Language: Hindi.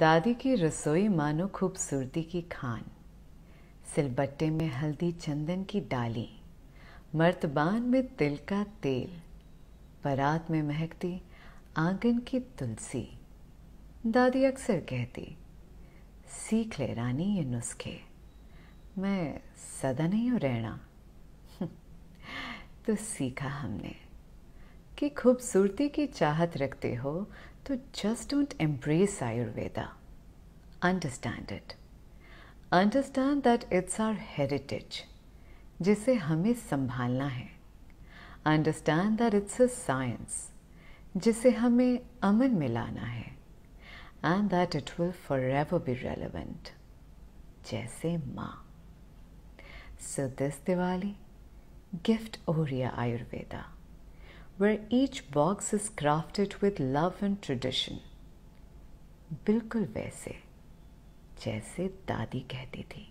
दादी की रसोई मानो खूबसूरती की खान सिलबट्टे में हल्दी चंदन की डाली मर्तबान में तिल का तेल परात में महकती आंगन की तुलसी दादी अक्सर कहती सीख ले रानी ये नुस्खे मैं सदा नहीं हूँ रहना तो सीखा हमने कि खूबसूरती की चाहत रखते हो तो just don't embrace ayurveda understand it understand that it's our heritage जिसे हमें संभालना है understand that it's a science जिसे हमें अमन में लाना है and that it will forever be relevant जैसे माँ सो दिस दिवाली गिफ्ट ओरिया ayurveda where each box is crafted with love and tradition. Bilkul vaise, jaise dadi कहती thi.